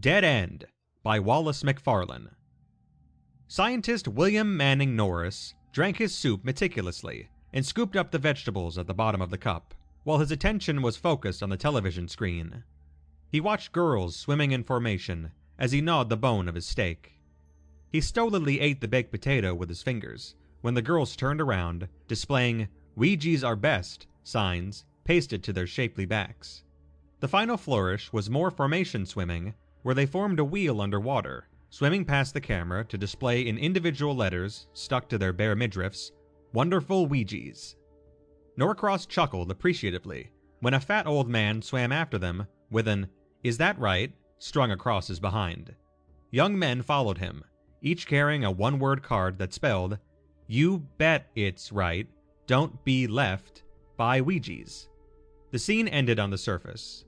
Dead End by Wallace McFarlane. Scientist William Manning Norris drank his soup meticulously and scooped up the vegetables at the bottom of the cup, while his attention was focused on the television screen. He watched girls swimming in formation as he gnawed the bone of his steak. He stolidly ate the baked potato with his fingers when the girls turned around, displaying Ouija's are best signs pasted to their shapely backs. The final flourish was more formation swimming where they formed a wheel underwater, swimming past the camera to display in individual letters, stuck to their bare midriffs, wonderful Ouijis. Norcross chuckled appreciatively when a fat old man swam after them with an, Is that right? strung across his behind. Young men followed him, each carrying a one word card that spelled, You bet it's right, don't be left, by Ouijis. The scene ended on the surface.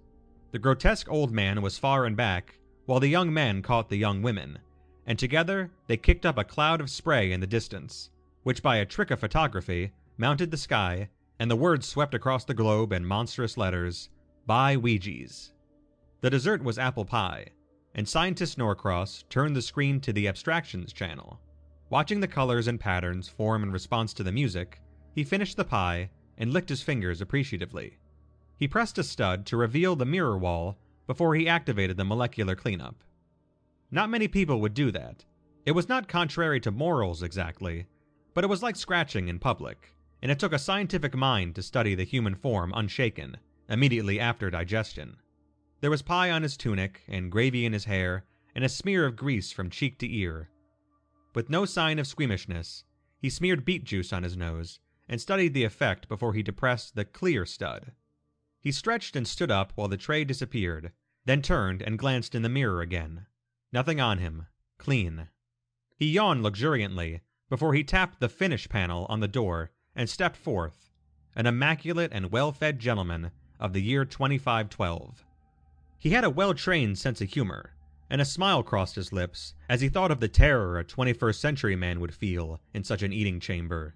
The grotesque old man was far and back, while the young men caught the young women, and together they kicked up a cloud of spray in the distance, which by a trick of photography mounted the sky, and the words swept across the globe in monstrous letters Buy Ouija's. The dessert was apple pie, and scientist Norcross turned the screen to the abstractions channel. Watching the colors and patterns form in response to the music, he finished the pie and licked his fingers appreciatively. He pressed a stud to reveal the mirror wall before he activated the molecular cleanup. Not many people would do that. It was not contrary to morals exactly, but it was like scratching in public, and it took a scientific mind to study the human form unshaken, immediately after digestion. There was pie on his tunic, and gravy in his hair, and a smear of grease from cheek to ear. With no sign of squeamishness, he smeared beet juice on his nose, and studied the effect before he depressed the clear stud. He stretched and stood up while the tray disappeared, then turned and glanced in the mirror again. Nothing on him. Clean. He yawned luxuriantly before he tapped the finish panel on the door and stepped forth, an immaculate and well-fed gentleman of the year 2512. He had a well-trained sense of humor, and a smile crossed his lips as he thought of the terror a 21st century man would feel in such an eating chamber.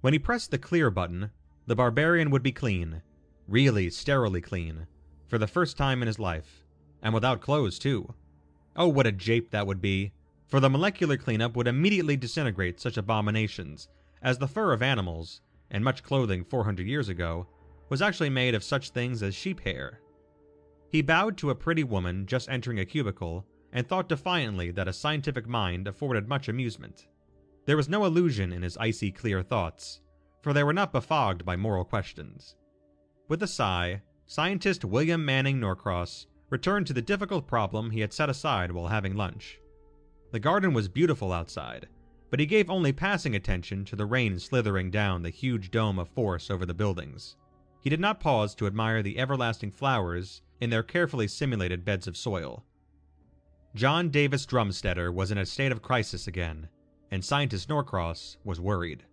When he pressed the clear button, the barbarian would be clean, really sterilely clean, for the first time in his life and without clothes, too. Oh, what a jape that would be! For the molecular cleanup would immediately disintegrate such abominations, as the fur of animals, and much clothing 400 years ago, was actually made of such things as sheep hair. He bowed to a pretty woman just entering a cubicle, and thought defiantly that a scientific mind afforded much amusement. There was no illusion in his icy clear thoughts, for they were not befogged by moral questions. With a sigh, scientist William Manning Norcross returned to the difficult problem he had set aside while having lunch. The garden was beautiful outside, but he gave only passing attention to the rain slithering down the huge dome of force over the buildings. He did not pause to admire the everlasting flowers in their carefully simulated beds of soil. John Davis Drumstetter was in a state of crisis again, and scientist Norcross was worried.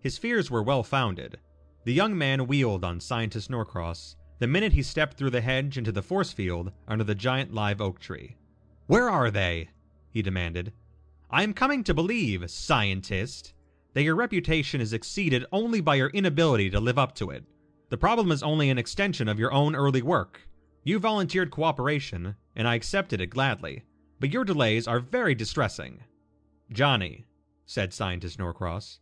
His fears were well founded. The young man wheeled on scientist Norcross the minute he stepped through the hedge into the force field under the giant live oak tree. Where are they? he demanded. I am coming to believe, scientist, that your reputation is exceeded only by your inability to live up to it. The problem is only an extension of your own early work. You volunteered cooperation, and I accepted it gladly, but your delays are very distressing. Johnny, said Scientist Norcross,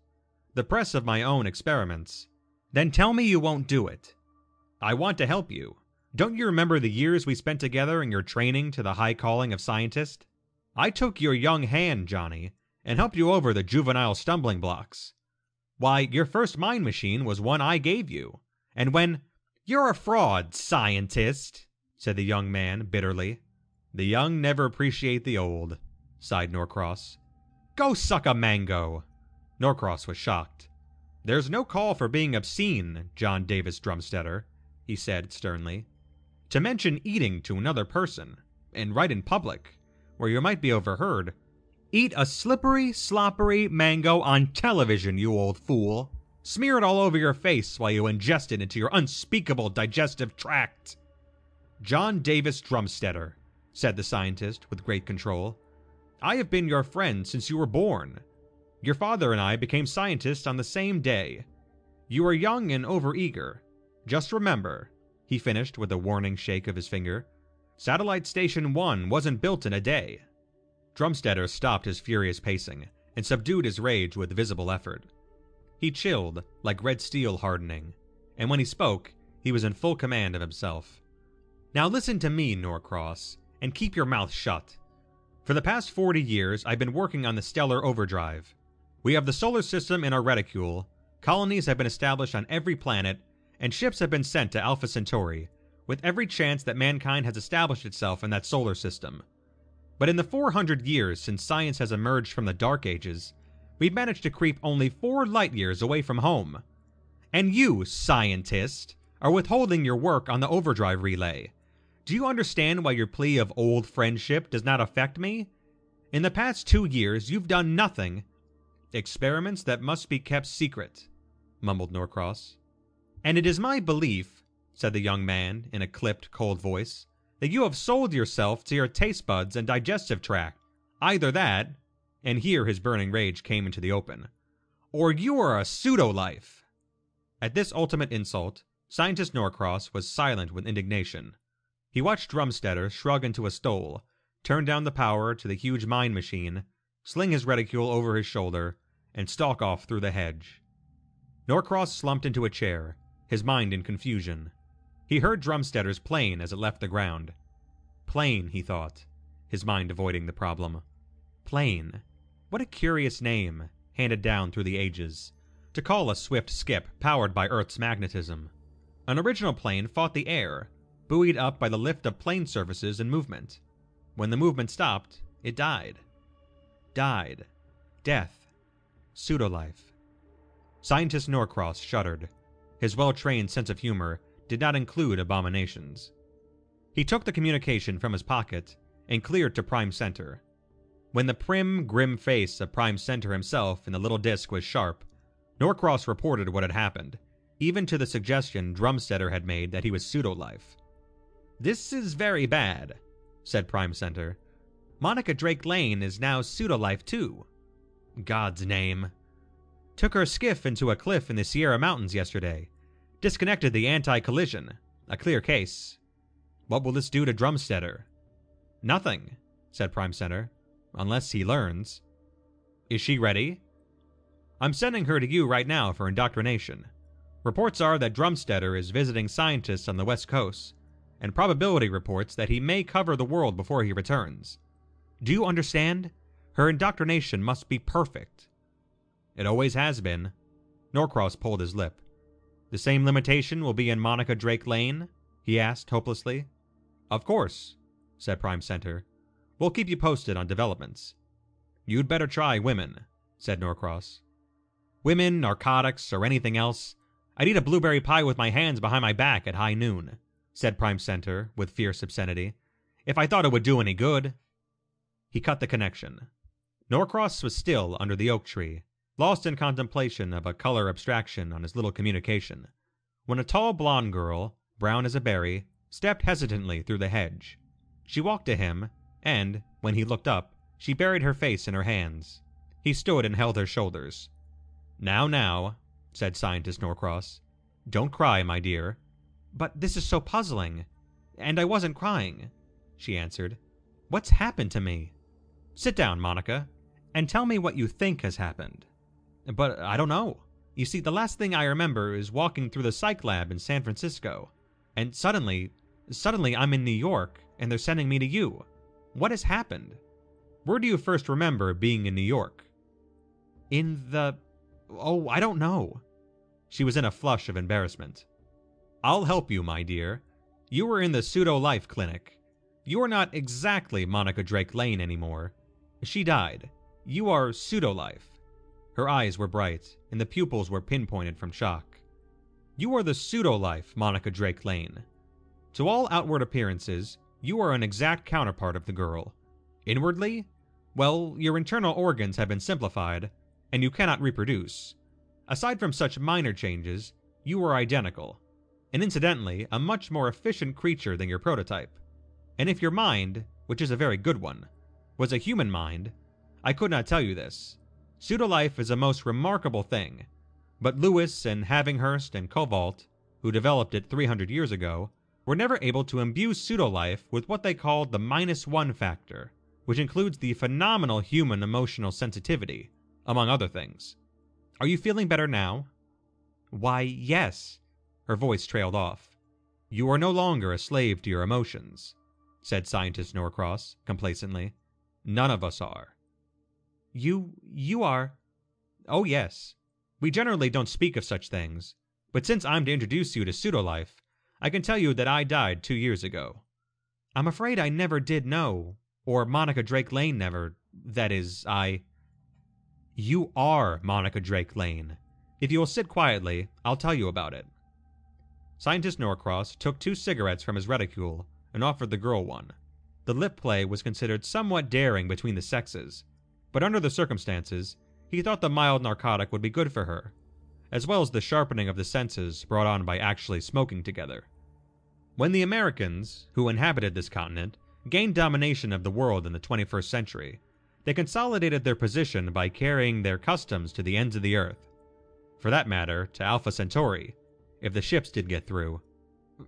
the press of my own experiments. Then tell me you won't do it. I want to help you. Don't you remember the years we spent together in your training to the high calling of scientist? I took your young hand, Johnny, and helped you over the juvenile stumbling blocks. Why, your first mind machine was one I gave you. And when you're a fraud, scientist, said the young man bitterly. The young never appreciate the old, sighed Norcross. Go suck a mango. Norcross was shocked. There's no call for being obscene, John Davis Drumsteader he said sternly. To mention eating to another person, and right in public, where you might be overheard, eat a slippery, sloppery mango on television, you old fool. Smear it all over your face while you ingest it into your unspeakable digestive tract. John Davis Drumstetter, said the scientist with great control, I have been your friend since you were born. Your father and I became scientists on the same day. You were young and overeager, just remember, he finished with a warning shake of his finger, Satellite Station 1 wasn't built in a day. Drumsteader stopped his furious pacing and subdued his rage with visible effort. He chilled, like red steel hardening, and when he spoke, he was in full command of himself. Now listen to me, Norcross, and keep your mouth shut. For the past 40 years, I've been working on the stellar overdrive. We have the solar system in our reticule, colonies have been established on every planet, and ships have been sent to Alpha Centauri, with every chance that mankind has established itself in that solar system. But in the 400 years since science has emerged from the Dark Ages, we've managed to creep only four light years away from home. And you, scientist, are withholding your work on the overdrive relay. Do you understand why your plea of old friendship does not affect me? In the past two years, you've done nothing. Experiments that must be kept secret, mumbled Norcross. And it is my belief, said the young man in a clipped, cold voice, that you have sold yourself to your taste buds and digestive tract. Either that, and here his burning rage came into the open, or you are a pseudo life. At this ultimate insult, Scientist Norcross was silent with indignation. He watched Drumsteader shrug into a stole, turn down the power to the huge mine machine, sling his reticule over his shoulder, and stalk off through the hedge. Norcross slumped into a chair, his mind in confusion. He heard Drumstetter's plane as it left the ground. Plane, he thought, his mind avoiding the problem. Plane. What a curious name, handed down through the ages. To call a swift skip powered by Earth's magnetism. An original plane fought the air, buoyed up by the lift of plane surfaces and movement. When the movement stopped, it died. Died. Death. Pseudolife. Scientist Norcross shuddered his well trained sense of humor did not include abominations. He took the communication from his pocket and cleared to Prime Center. When the prim, grim face of Prime Center himself in the little disc was sharp, Norcross reported what had happened, even to the suggestion Drumsetter had made that he was pseudo-life. This is very bad, said Prime Center. Monica Drake Lane is now pseudo-life too. God's name, took her skiff into a cliff in the Sierra Mountains yesterday. Disconnected the anti collision. A clear case. What will this do to Drumsteader? Nothing, said Prime Center. Unless he learns. Is she ready? I'm sending her to you right now for indoctrination. Reports are that Drumsteader is visiting scientists on the West Coast, and probability reports that he may cover the world before he returns. Do you understand? Her indoctrination must be perfect. It always has been. Norcross pulled his lip. The same limitation will be in Monica Drake Lane? he asked hopelessly. Of course, said Prime Center. We'll keep you posted on developments. You'd better try women, said Norcross. Women, narcotics, or anything else. I'd eat a blueberry pie with my hands behind my back at high noon, said Prime Center with fierce obscenity, if I thought it would do any good. He cut the connection. Norcross was still under the oak tree, lost in contemplation of a color abstraction on his little communication, when a tall blonde girl, brown as a berry, stepped hesitantly through the hedge. She walked to him, and, when he looked up, she buried her face in her hands. He stood and held her shoulders. Now, now, said Scientist Norcross. Don't cry, my dear. But this is so puzzling. And I wasn't crying, she answered. What's happened to me? Sit down, Monica, and tell me what you think has happened. But I don't know. You see, the last thing I remember is walking through the psych lab in San Francisco, and suddenly, suddenly I'm in New York, and they're sending me to you. What has happened? Where do you first remember being in New York? In the. Oh, I don't know. She was in a flush of embarrassment. I'll help you, my dear. You were in the pseudo life clinic. You're not exactly Monica Drake Lane anymore. She died. You are pseudo life. Her eyes were bright, and the pupils were pinpointed from shock. You are the pseudo life, Monica Drake Lane. To all outward appearances, you are an exact counterpart of the girl. Inwardly, well, your internal organs have been simplified, and you cannot reproduce. Aside from such minor changes, you are identical, and incidentally, a much more efficient creature than your prototype. And if your mind, which is a very good one, was a human mind, I could not tell you this, Pseudolife is a most remarkable thing, but Lewis and Havinghurst and Covault, who developed it 300 years ago, were never able to imbue pseudolife with what they called the minus one factor, which includes the phenomenal human emotional sensitivity, among other things. Are you feeling better now? Why, yes. Her voice trailed off. You are no longer a slave to your emotions, said scientist Norcross, complacently. None of us are. You you are Oh, yes. We generally don't speak of such things, but since I'm to introduce you to pseudo life, I can tell you that I died two years ago. I'm afraid I never did know, or Monica Drake Lane never, that is, I You are Monica Drake Lane. If you will sit quietly, I'll tell you about it. Scientist Norcross took two cigarettes from his reticule and offered the girl one. The lip play was considered somewhat daring between the sexes, but under the circumstances, he thought the mild narcotic would be good for her, as well as the sharpening of the senses brought on by actually smoking together. When the Americans, who inhabited this continent, gained domination of the world in the 21st century, they consolidated their position by carrying their customs to the ends of the earth. For that matter, to Alpha Centauri, if the ships did get through.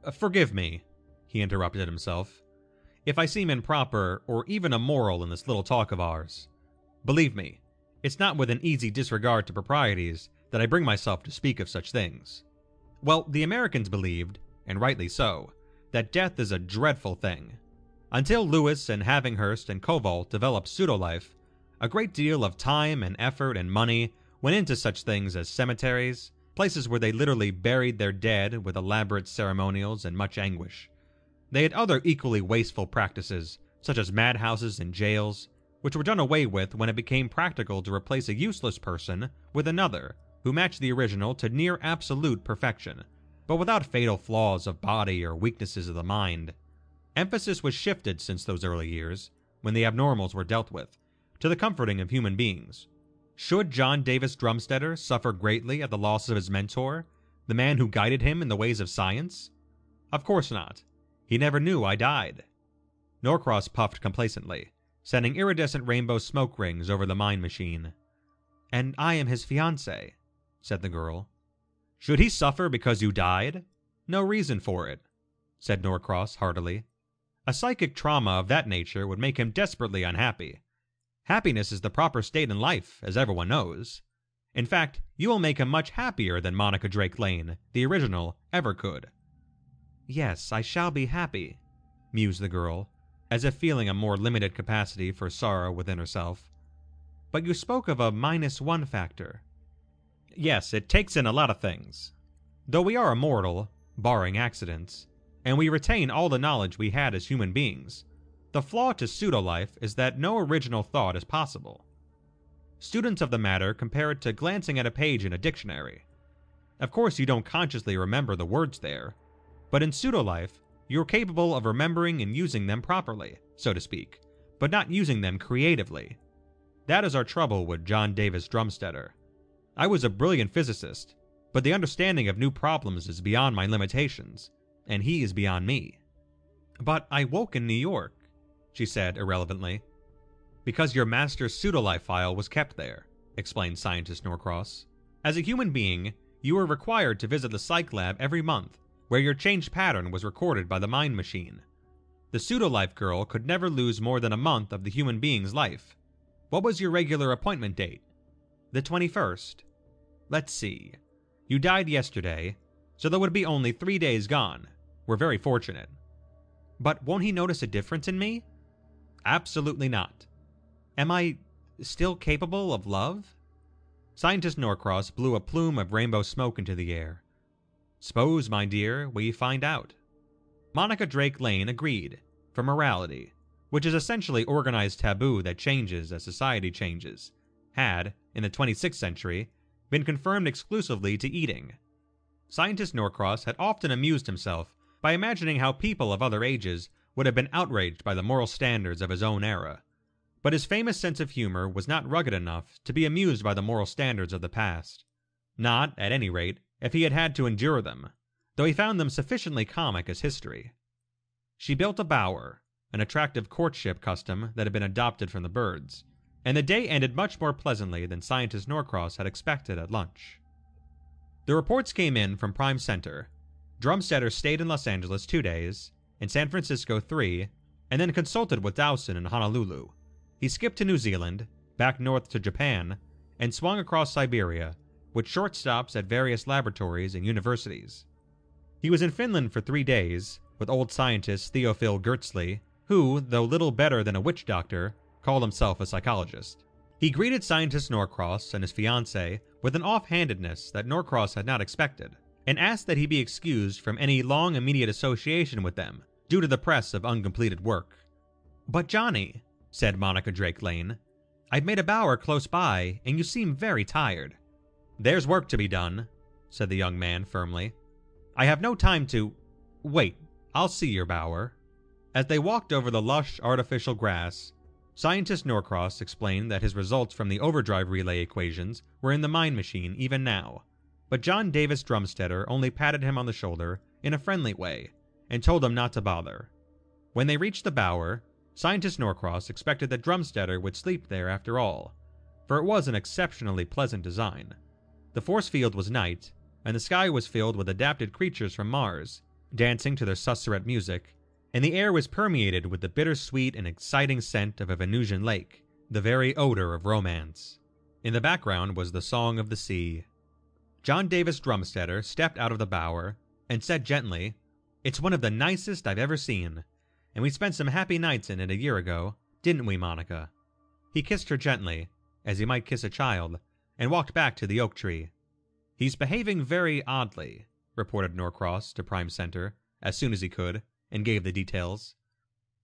Uh, forgive me, he interrupted himself, if I seem improper or even immoral in this little talk of ours. Believe me, it's not with an easy disregard to proprieties that I bring myself to speak of such things. Well, the Americans believed, and rightly so, that death is a dreadful thing. Until Lewis and Havinghurst and Koval developed pseudolife, a great deal of time and effort and money went into such things as cemeteries, places where they literally buried their dead with elaborate ceremonials and much anguish. They had other equally wasteful practices, such as madhouses and jails, which were done away with when it became practical to replace a useless person with another who matched the original to near absolute perfection, but without fatal flaws of body or weaknesses of the mind. Emphasis was shifted since those early years, when the abnormals were dealt with, to the comforting of human beings. Should John Davis Drumsteader suffer greatly at the loss of his mentor, the man who guided him in the ways of science? Of course not. He never knew I died. Norcross puffed complacently sending iridescent rainbow smoke rings over the mine machine. And I am his fiancée, said the girl. Should he suffer because you died? No reason for it, said Norcross heartily. A psychic trauma of that nature would make him desperately unhappy. Happiness is the proper state in life, as everyone knows. In fact, you will make him much happier than Monica Drake Lane, the original, ever could. Yes, I shall be happy, mused the girl, as if feeling a more limited capacity for sorrow within herself. But you spoke of a minus one factor. Yes, it takes in a lot of things. Though we are immortal, barring accidents, and we retain all the knowledge we had as human beings, the flaw to pseudo life is that no original thought is possible. Students of the matter compare it to glancing at a page in a dictionary. Of course, you don't consciously remember the words there, but in pseudo life, you're capable of remembering and using them properly, so to speak, but not using them creatively. That is our trouble with John Davis Drumstetter. I was a brilliant physicist, but the understanding of new problems is beyond my limitations, and he is beyond me. But I woke in New York, she said irrelevantly. Because your master's pseudolife file was kept there, explained scientist Norcross. As a human being, you are required to visit the psych lab every month where your changed pattern was recorded by the mind machine. The pseudo life girl could never lose more than a month of the human being's life. What was your regular appointment date? The 21st. Let's see. You died yesterday, so there would be only three days gone. We're very fortunate. But won't he notice a difference in me? Absolutely not. Am I still capable of love? Scientist Norcross blew a plume of rainbow smoke into the air. Suppose, my dear, we find out. Monica Drake Lane agreed, for morality, which is essentially organized taboo that changes as society changes, had, in the 26th century, been confirmed exclusively to eating. Scientist Norcross had often amused himself by imagining how people of other ages would have been outraged by the moral standards of his own era. But his famous sense of humor was not rugged enough to be amused by the moral standards of the past. Not, at any rate, if he had had to endure them, though he found them sufficiently comic as history. She built a bower, an attractive courtship custom that had been adopted from the birds, and the day ended much more pleasantly than scientist Norcross had expected at lunch. The reports came in from Prime Center. Drumsetter stayed in Los Angeles two days, in San Francisco three, and then consulted with Dowson in Honolulu. He skipped to New Zealand, back north to Japan, and swung across Siberia with short stops at various laboratories and universities. He was in Finland for three days with old scientist Theophil Gertsley, who, though little better than a witch doctor, called himself a psychologist. He greeted scientist Norcross and his fiancee with an offhandedness that Norcross had not expected, and asked that he be excused from any long immediate association with them due to the press of uncompleted work. But Johnny, said Monica Drake Lane, I've made a bower close by, and you seem very tired. There's work to be done, said the young man firmly. I have no time to. Wait, I'll see your bower. As they walked over the lush, artificial grass, scientist Norcross explained that his results from the overdrive relay equations were in the mind machine even now. But John Davis Drumsteader only patted him on the shoulder in a friendly way and told him not to bother. When they reached the bower, scientist Norcross expected that Drumsteader would sleep there after all, for it was an exceptionally pleasant design the force field was night, and the sky was filled with adapted creatures from Mars, dancing to their susurrant music, and the air was permeated with the bittersweet and exciting scent of a Venusian lake, the very odor of romance. In the background was the song of the sea. John Davis Drumsteader stepped out of the bower and said gently, It's one of the nicest I've ever seen, and we spent some happy nights in it a year ago, didn't we, Monica? He kissed her gently, as he might kiss a child, and walked back to the oak tree. He's behaving very oddly, reported Norcross to Prime Center as soon as he could, and gave the details.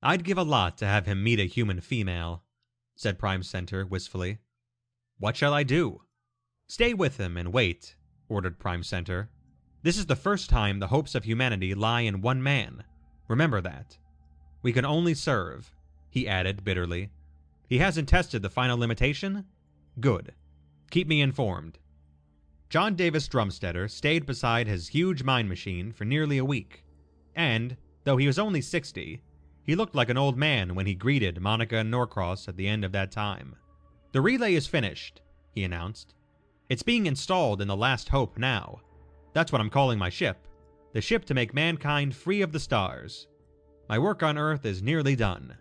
I'd give a lot to have him meet a human female, said Prime Center wistfully. What shall I do? Stay with him and wait, ordered Prime Center. This is the first time the hopes of humanity lie in one man. Remember that. We can only serve, he added bitterly. He hasn't tested the final limitation? Good. Keep me informed. John Davis Drumsteader stayed beside his huge mine machine for nearly a week, and, though he was only 60, he looked like an old man when he greeted Monica and Norcross at the end of that time. The relay is finished, he announced. It's being installed in the Last Hope now. That's what I'm calling my ship. The ship to make mankind free of the stars. My work on Earth is nearly done.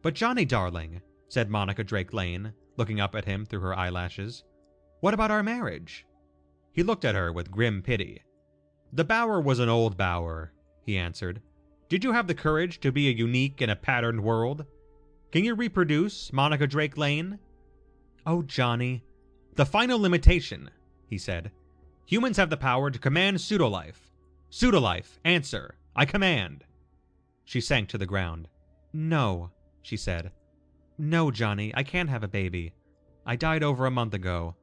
But Johnny, darling, said Monica Drake Lane, looking up at him through her eyelashes, what about our marriage? He looked at her with grim pity. The bower was an old bower, he answered. Did you have the courage to be a unique in a patterned world? Can you reproduce Monica Drake Lane? Oh, Johnny. The final limitation, he said. Humans have the power to command pseudolife. Pseudolife, answer. I command. She sank to the ground. No, she said. No, Johnny, I can't have a baby. I died over a month ago.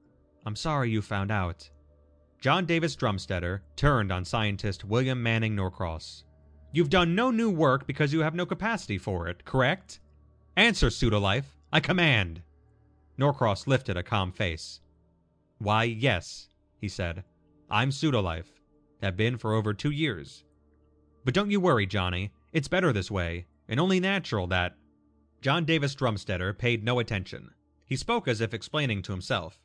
I'm sorry you found out. John Davis Drumstetter turned on scientist William Manning Norcross. You've done no new work because you have no capacity for it, correct? Answer, Pseudolife. I command. Norcross lifted a calm face. Why, yes, he said. I'm Pseudolife. Have been for over two years. But don't you worry, Johnny. It's better this way, and only natural that. John Davis Drumstetter paid no attention. He spoke as if explaining to himself.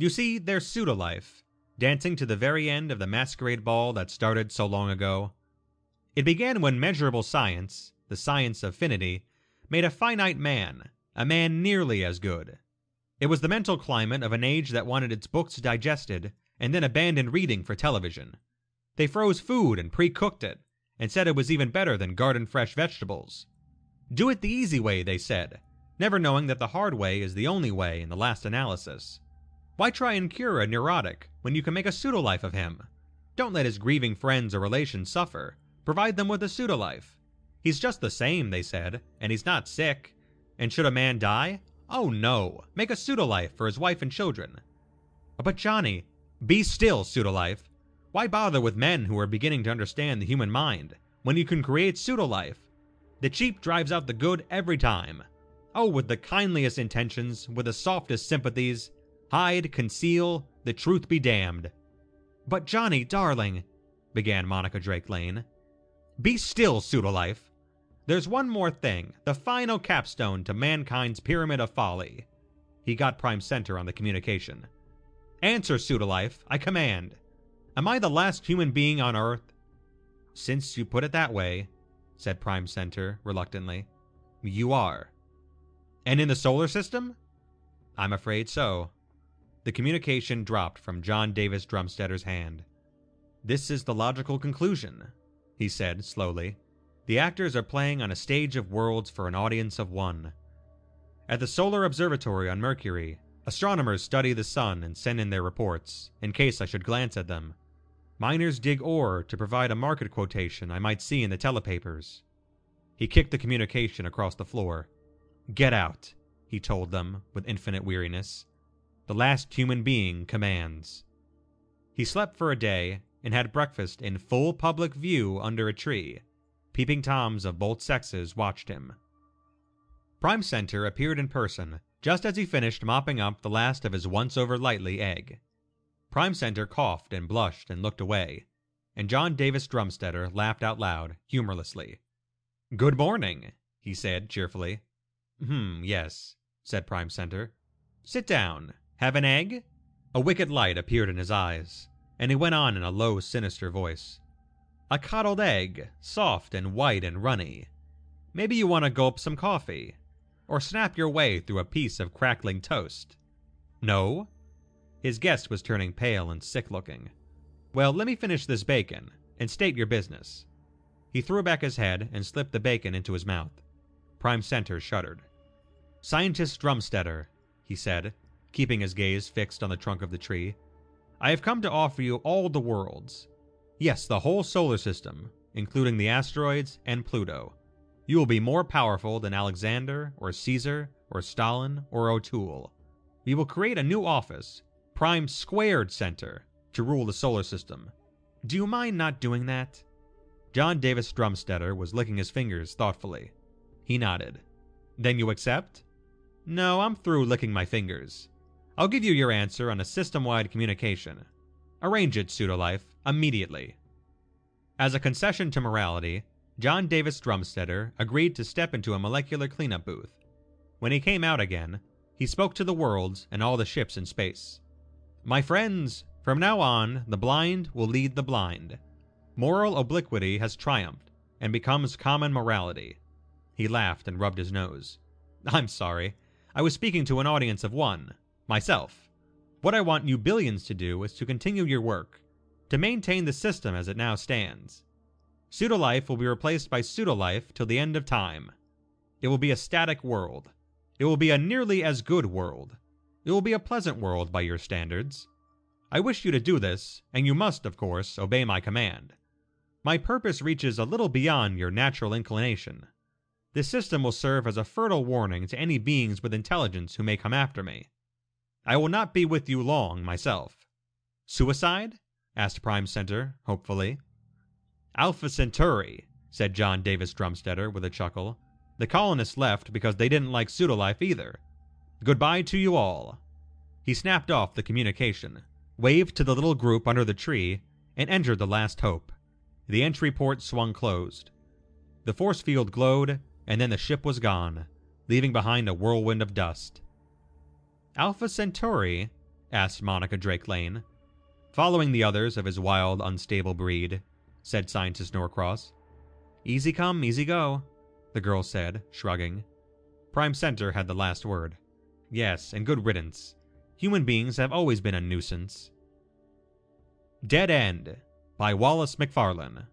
You see, their pseudo life, dancing to the very end of the masquerade ball that started so long ago. It began when measurable science, the science of finity, made a finite man, a man nearly as good. It was the mental climate of an age that wanted its books digested and then abandoned reading for television. They froze food and pre cooked it, and said it was even better than garden fresh vegetables. Do it the easy way, they said, never knowing that the hard way is the only way in the last analysis. Why try and cure a neurotic when you can make a pseudo life of him? Don't let his grieving friends or relations suffer. Provide them with a pseudo life. He's just the same, they said, and he's not sick. And should a man die? Oh no, make a pseudo life for his wife and children. But Johnny, be still, pseudo life. Why bother with men who are beginning to understand the human mind when you can create pseudo life? The cheap drives out the good every time. Oh, with the kindliest intentions, with the softest sympathies, hide, conceal, the truth be damned. But Johnny, darling, began Monica Drake Lane. Be still, Pseudolife. There's one more thing, the final capstone to mankind's pyramid of folly. He got prime center on the communication. Answer, Pseudolife, I command. Am I the last human being on Earth? Since you put it that way, said Prime Center reluctantly, you are. And in the solar system? I'm afraid so the communication dropped from John Davis Drumstetter's hand. This is the logical conclusion, he said slowly. The actors are playing on a stage of worlds for an audience of one. At the Solar Observatory on Mercury, astronomers study the sun and send in their reports, in case I should glance at them. Miners dig ore to provide a market quotation I might see in the telepapers. He kicked the communication across the floor. Get out, he told them with infinite weariness the last human being commands. He slept for a day and had breakfast in full public view under a tree. Peeping Toms of both sexes watched him. Prime Center appeared in person just as he finished mopping up the last of his once over lightly egg. Prime Center coughed and blushed and looked away, and John Davis Drumstetter laughed out loud, humorlessly. Good morning, he said cheerfully. Hmm, yes, said Prime Center. Sit down. Have an egg? A wicked light appeared in his eyes, and he went on in a low, sinister voice. A coddled egg, soft and white and runny. Maybe you want to gulp some coffee, or snap your way through a piece of crackling toast. No? His guest was turning pale and sick looking. Well, let me finish this bacon, and state your business. He threw back his head and slipped the bacon into his mouth. Prime Center shuddered. Scientist Drumstetter, he said, keeping his gaze fixed on the trunk of the tree. I have come to offer you all the worlds. Yes, the whole solar system, including the asteroids and Pluto. You will be more powerful than Alexander or Caesar or Stalin or O'Toole. We will create a new office, Prime Squared Center, to rule the solar system. Do you mind not doing that? John Davis Drumstetter was licking his fingers thoughtfully. He nodded. Then you accept? No, I'm through licking my fingers. I'll give you your answer on a system-wide communication. Arrange it, Pseudolife, immediately. As a concession to morality, John Davis Drumsteader agreed to step into a molecular cleanup booth. When he came out again, he spoke to the worlds and all the ships in space. My friends, from now on, the blind will lead the blind. Moral obliquity has triumphed and becomes common morality. He laughed and rubbed his nose. I'm sorry. I was speaking to an audience of one myself. What I want you billions to do is to continue your work, to maintain the system as it now stands. Pseudolife will be replaced by pseudolife till the end of time. It will be a static world. It will be a nearly as good world. It will be a pleasant world by your standards. I wish you to do this, and you must, of course, obey my command. My purpose reaches a little beyond your natural inclination. This system will serve as a fertile warning to any beings with intelligence who may come after me. I will not be with you long, myself." "Suicide?" asked Prime Center, hopefully. "Alpha Centauri," said John Davis Drumstetter, with a chuckle. "The colonists left because they didn't like pseudolife either. Goodbye to you all." He snapped off the communication, waved to the little group under the tree, and entered the Last Hope. The entry port swung closed. The force field glowed, and then the ship was gone, leaving behind a whirlwind of dust. Alpha Centauri? asked Monica Drake Lane. Following the others of his wild, unstable breed, said scientist Norcross. Easy come, easy go, the girl said, shrugging. Prime Center had the last word. Yes, and good riddance. Human beings have always been a nuisance. Dead End by Wallace McFarlane.